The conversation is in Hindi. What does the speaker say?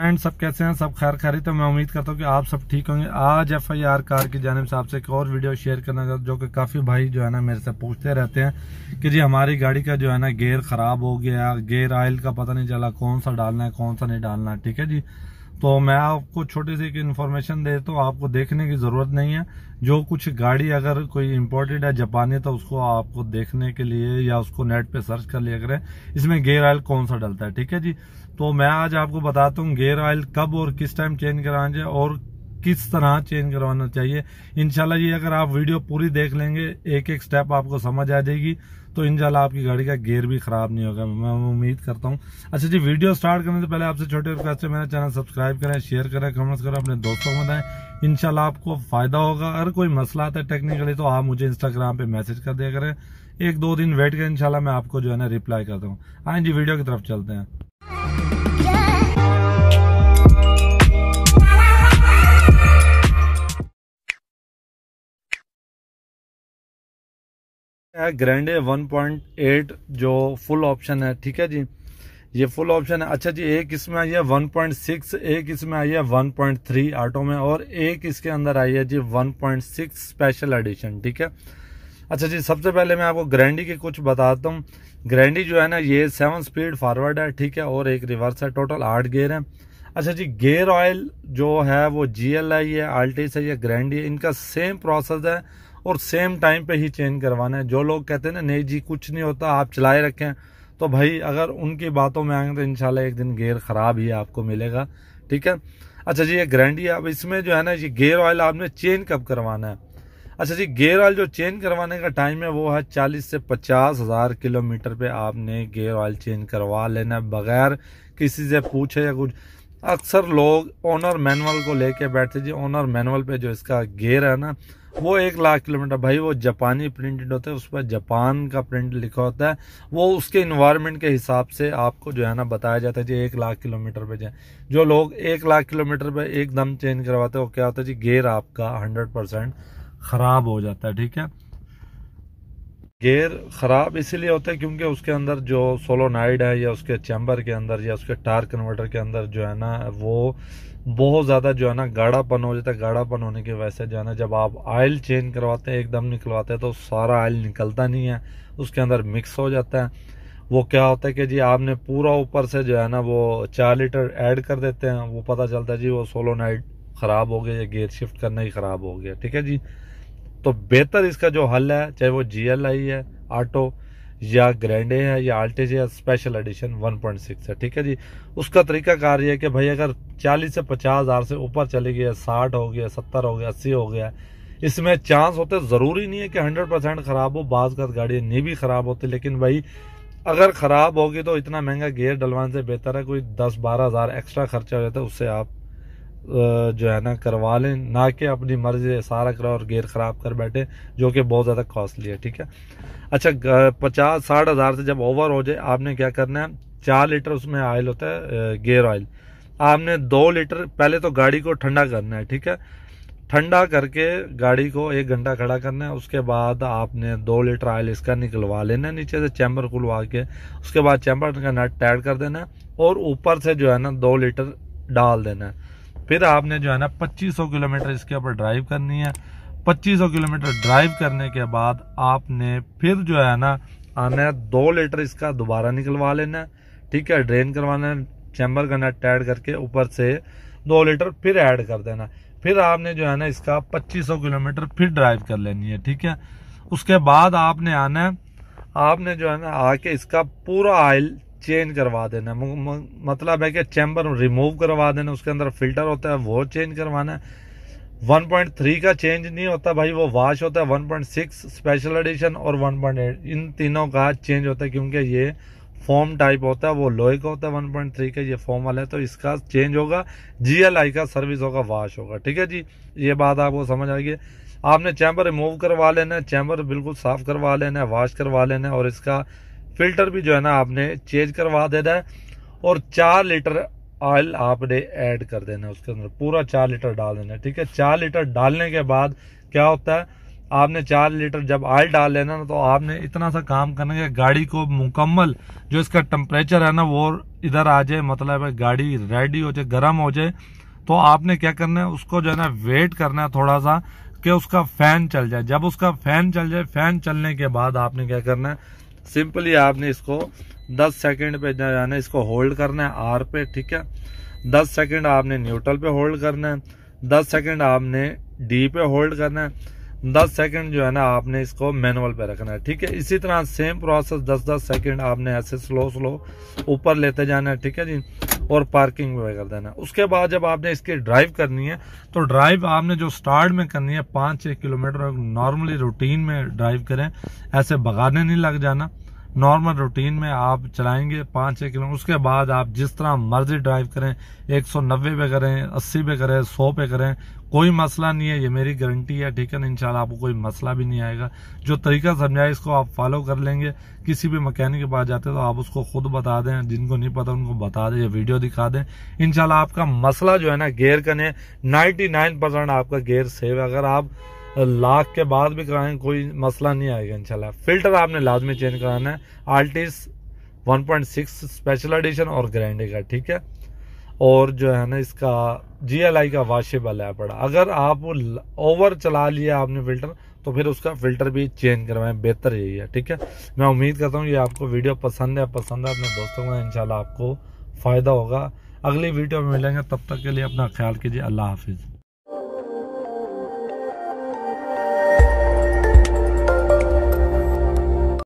फ्रेंड सब कैसे हैं सब खैर खैर तो मैं उम्मीद करता हूँ कि आप सब ठीक होंगे आज एफ आई आर कार की जानब से आपसे एक और वीडियो शेयर करना चाहता जो कि काफ़ी भाई जो है ना मेरे से पूछते रहते हैं कि जी हमारी गाड़ी का जो है ना गेयर ख़राब हो गया गेयर आयल का पता नहीं चला कौन सा डालना है कौन सा नहीं डालना ठीक है जी तो मैं आपको छोटी सी एक इन्फॉर्मेशन देता हूँ आपको देखने की ज़रूरत नहीं है जो कुछ गाड़ी अगर कोई इम्पोर्टेड है जापानी तो उसको आपको देखने के लिए या उसको नेट पे सर्च कर लिया करें इसमें गेयर ऑयल कौन सा डलता है ठीक है जी तो मैं आज आपको बताता हूँ गेयर ऑयल कब और किस टाइम चेंज कराना चाहिए और किस तरह चेंज करवाना चाहिए इनशाला जी अगर आप वीडियो पूरी देख लेंगे एक एक स्टेप आपको समझ आ जाएगी तो इनशाला आपकी गाड़ी का गेयर भी खराब नहीं होगा मैं उम्मीद करता हूँ अच्छा जी वीडियो स्टार्ट करने से पहले आपसे छोटे रिक्वेस्ट है मेरा चैनल सब्सक्राइब करें शेयर करें कमेंट्स करें अपने दोस्तों को बताएं इनशाला आपको फायदा होगा अगर कोई मसला आता है टेक्निकली तो आप मुझे इंस्टाग्राम पे मैसेज कर दिया करें एक दो दिन वेट करें इनशाला मैं आपको जो है ना रिप्लाई करता हूँ आए जी वीडियो की तरफ चलते हैं है ग्रैंडे 1.8 जो फुल ऑप्शन है ठीक है जी ये फुल ऑप्शन है अच्छा जी एक इसमें आई है 1.6 एक इसमें आई है 1.3 ऑटो में और एक इसके अंदर आई है जी 1.6 स्पेशल एडिशन ठीक है अच्छा जी सबसे पहले मैं आपको ग्रैंडी e के कुछ बताता हूँ ग्रैंडी e जो है ना ये सेवन स्पीड फॉरवर्ड है ठीक है और एक रिवर्स है टोटल आठ गेयर है अच्छा जी गेयर ऑयल जो है वो जी एल आई है आल्टिस है या ग्रैंडी e है इनका सेम प्रोसेस है और सेम टाइम पे ही चेंज करवाना है जो लोग कहते हैं ना नहीं जी कुछ नहीं होता आप चलाए रखें तो भाई अगर उनकी बातों में आएंगे तो इनशाला एक दिन गेयर ख़राब ही आपको मिलेगा ठीक है अच्छा जी ये ग्रैंडी अब इसमें जो है ना ये गेयर ऑयल आपने चेंज कब करवाना है अच्छा जी गेयर ऑयल जो चेंज करवाने का टाइम है वो है चालीस से पचास हज़ार किलोमीटर पे आपने गेयर ऑयल चेंज करवा लेना बगैर किसी से पूछे या कुछ अक्सर लोग ऑनर मैनुअल को लेके बैठते जी ऑनर मैनुअल पे जो इसका गेयर है ना वो एक लाख किलोमीटर भाई वो जापानी प्रिंटेड होता है उस पर जापान का प्रिंट लिखा होता है वो उसके इन्वायरमेंट के हिसाब से आपको जो है ना बताया जाता है जी एक लाख किलोमीटर पे जाए जो लोग एक लाख किलोमीटर पे एकदम चेंज करवाते हैं वो क्या होता है जी गेयर आपका हंड्रेड परसेंट ख़राब हो जाता है ठीक है गेयर ख़राब इसीलिए होता है क्योंकि उसके अंदर जो सोलोनाइड है या उसके चैम्बर के अंदर या उसके टार कन्वर्टर के अंदर जो है ना वो बहुत ज़्यादा जो है ना गाढ़ापन हो जाता है गाढ़ापन होने की वजह से जो है ना जब आप आयल चेंज करवाते हैं एकदम निकलवाते हैं तो सारा आयल निकलता नहीं है उसके अंदर मिक्स हो जाता है वो क्या होता है कि जी आपने पूरा ऊपर से जो है ना वो चार लीटर ऐड कर देते हैं वो पता चलता है जी वो सोलोनाइड ख़राब हो गया या गेयर शिफ्ट करना ही ख़राब हो गया ठीक है जी तो बेहतर इसका जो हल है चाहे वो जी है आटो या ग्रैंडे है या आल्टेज या स्पेशल एडिशन 1.6 है ठीक है जी उसका तरीका कार ये है कि भाई अगर 40 से पचास हज़ार से ऊपर चले है साठ हो गया सत्तर हो गया अस्सी हो गया इसमें चांस होते ज़रूरी नहीं है कि हंड्रेड परसेंट ख़राब हो बाज़ का गाड़ियाँ नहीं भी ख़राब होती लेकिन भाई अगर ख़राब होगी तो इतना महंगा गेयर डलवाने से बेहतर है कोई दस बारह हज़ार एक्स्ट्रा खर्चा हो जाता है उससे आप जो है ना करवा लें ना कि अपनी मर्जी सारा करा और गेयर ख़राब कर बैठे जो कि बहुत ज़्यादा कॉस्टली है ठीक है अच्छा पचास साठ हज़ार से जब ओवर हो जाए आपने क्या करना है चार लीटर उसमें ऑयल होता है गेयर ऑयल आपने दो लीटर पहले तो गाड़ी को ठंडा करना है ठीक है ठंडा करके गाड़ी को एक घंटा खड़ा करना है उसके बाद आपने दो लीटर ऑयल इसका निकलवा लेना है नीचे से चैम्बर खुलवा के उसके बाद चैम्बर का नट टैड कर देना है और ऊपर से जो है ना दो लीटर डाल देना है फिर आपने जो है ना 2500 किलोमीटर इसके ऊपर ड्राइव करनी है 2500 किलोमीटर ड्राइव करने के बाद आपने फिर जो है ना आना दो लीटर इसका दोबारा निकलवा लेना है ठीक है ड्रेन करवाना है चैम्बर नट टैड करके ऊपर से दो लीटर फिर ऐड कर देना फिर आपने जो है ना इसका 2500 किलोमीटर फिर ड्राइव कर लेनी है ठीक है उसके बाद आपने आना है आपने जो है ना आके इसका पूरा आयल चेंज करवा देना मतलब है कि चैम्बर रिमूव करवा देना उसके अंदर फिल्टर होता है वो चेंज करवाना है 1.3 का चेंज नहीं होता भाई वो वाश होता है 1.6 स्पेशल एडिशन और 1.8 इन तीनों का चेंज होता है क्योंकि ये फॉर्म टाइप होता है वो लोहे का होता है 1.3 का ये फॉर्म वाला है तो इसका चेंज होगा जीएलआई का सर्विस होगा वाश होगा ठीक है जी ये बात आपको समझ आ गई आपने चैम्बर रिमूव करवा लेना है चैम्बर बिल्कुल साफ करवा लेना है वाश करवा लेना है और इसका फिल्टर भी जो है ना आपने चेंज करवा देना है और चार लीटर ऑयल आपने ऐड कर देना है उसके अंदर पूरा चार लीटर डाल देना है ठीक है चार लीटर डालने के बाद क्या होता है आपने चार लीटर जब ऑयल डाल लेना ना तो आपने इतना सा काम करना कि गाड़ी को मुकम्मल जो इसका टेम्परेचर है ना वो इधर आ जाए मतलब है गाड़ी रेडी हो जाए गर्म हो जाए तो आपने क्या करना है उसको जो है ना वेट करना है थोड़ा सा कि उसका फैन चल जाए जब उसका फैन चल जाए फैन चलने के बाद आपने क्या करना है सिंपली आपने इसको 10 सेकंड पे जाना इसको होल्ड करना है आर पे ठीक है 10 सेकंड आपने न्यूट्रल पे होल्ड करना है 10 सेकंड आपने डी पे होल्ड करना है 10 सेकंड जो है ना आपने इसको मैनुअल पे रखना है ठीक है इसी तरह सेम प्रोसेस 10-10 सेकंड आपने ऐसे स्लो स्लो ऊपर लेते जाना है ठीक है जी और पार्किंग में कर देना उसके बाद जब आपने इसकी ड्राइव करनी है तो ड्राइव आपने जो स्टार्ट में करनी है पाँच छः किलोमीटर नॉर्मली रूटीन में ड्राइव करें ऐसे भगाने नहीं लग जाना नॉर्मल रूटीन में आप चलाएंगे पाँच छः किलोमीटर उसके बाद आप जिस तरह मर्जी ड्राइव करें 190 पे करें 80 पे करें 100 पे करें कोई मसला नहीं है ये मेरी गारंटी है ठीक है ना इंशाल्लाह आपको कोई मसला भी नहीं आएगा जो तरीका समझाए इसको आप फॉलो कर लेंगे किसी भी मकैनिक के पास जाते हैं तो आप उसको खुद बता दें जिनको नहीं पता उनको बता दें या वीडियो दिखा दें इंशाल्लाह आपका मसला जो है ना गेयर का नहीं नाइन्टी आपका गेयर सेव है अगर आप लाख के बाद भी कराएं कोई मसला नहीं आएगा इनशाला फिल्टर आपने लाजमी चेंज कराना है आल्टिस 1.6 स्पेशल एडिशन और ग्रैंडे का ठीक है और जो है ना इसका जीएलआई का वाशेबल है पड़ा अगर आप ओवर चला लिया आपने फिल्टर तो फिर उसका फिल्टर भी चेंज करवाएं बेहतर यही है ठीक है मैं उम्मीद करता हूँ ये आपको वीडियो पसंद है पसंद है अपने दोस्तों में इनशाला आपको फ़ायदा होगा अगली वीडियो में मिलेंगे तब तक के लिए अपना ख्याल कीजिए अल्लाह हाफिज़